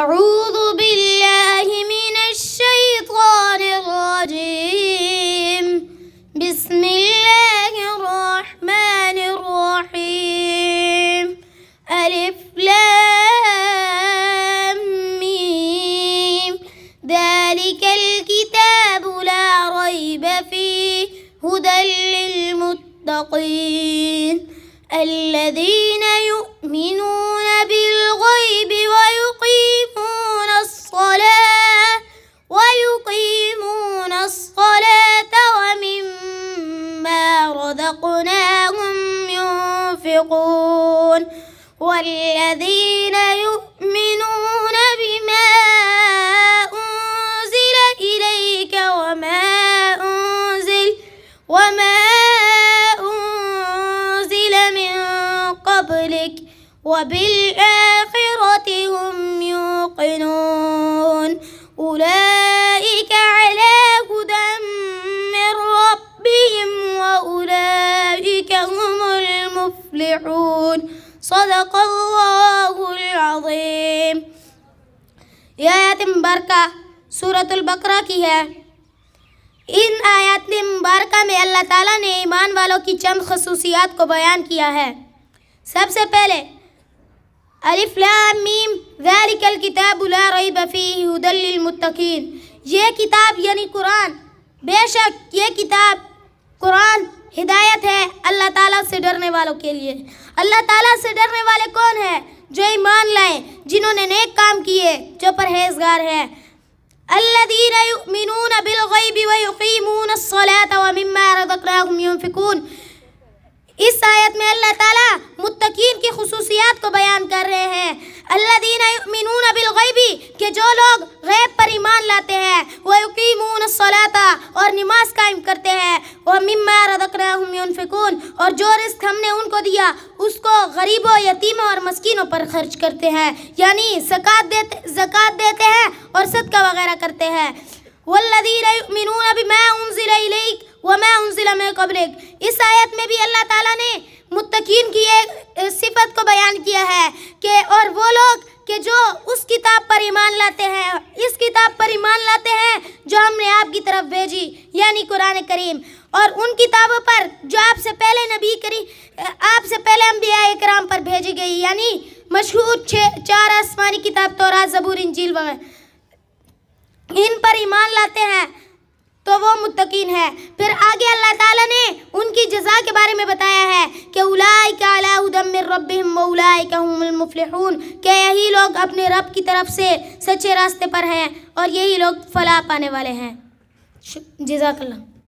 أعوذ بالله من الشيطان الرجيم بسم الله الرحمن الرحيم ألف لام ميم ذلك الكتاب لا ريب فيه هدى للمتقين الذين يؤمنون بالغيب الصلاة ومما رزقناهم ينفقون والذين يؤمنون بما أنزل إليك وما أنزل وما أنزل من قبلك وبالآخرة هم يوقنون أولئك مفلحون صدق اللہ العظیم یہ آیات مبارکہ سورة البقرہ کی ہے ان آیات مبارکہ میں اللہ تعالیٰ نے ایمان والوں کی چند خصوصیات کو بیان کیا ہے سب سے پہلے الف لام میم ذالک الکتاب لا ریب فیہ ہدی للمتقین یہ کتاب یعنی قرآن بے شک یہ کتاب قرآن ہدایت ہے اللہ تعالیٰ سے ڈرنے والوں کے لیے اللہ تعالیٰ سے ڈرنے والے کون ہیں جو ایمان لائیں جنہوں نے نیک کام کیے جو پرہیزگار ہیں الَّذِينَ يُؤْمِنُونَ بِالْغَيْبِ وَيُقِيمُونَ الصَّلَاةَ وَمِمَّا رَضَقْنَاهُمْ يُنفِقُونَ اس آیت میں اللہ تعالیٰ متقین کی خصوصیات کو بیان کر رہے ہیں الَّذِينَ يُؤْمِنُونَ بِالْغَيْبِ کہ جو لوگ غیب پر ایمان ینفقون اور جو رزق ہم نے ان کو دیا اس کو غریبوں یتیموں اور مسکینوں پر خرچ کرتے ہیں یعنی زکاة دیتے ہیں اور صدقہ وغیرہ کرتے ہیں والذین یؤمنون بمیں انزل علیک ومیں انزل میں قبلک اس آیت میں بھی اللہ تعالیٰ نے متقین کی ایک صفت کو بیان کیا ہے کہ اور وہ لوگ کہ جو اس کتاب پر ایمان لاتے ہیں اس کتاب پر ایمان لاتے ہیں جو ہم نے آپ کی طرف بھیجی یعنی قرآن کریم اور ان کتابوں پر جو آپ سے پہلے نبی کری آپ سے پہلے انبیاء اکرام پر بھیجی گئی یعنی مشہور چار آسمانی کتاب زبور انجیل وغیر ان پر ایمان لاتے ہیں تو وہ متقین ہے پھر آگے اللہ تعالیٰ نے ان کی جزا کے بارے میں بتایا ہے کہ کہ اولائک اولائک و المفلحون یہی لوگ اپنے رب کی طرف سے سچے راستے پر ہیں اور یہی لوگ فلا پانے والے ہیں جزاک اللہ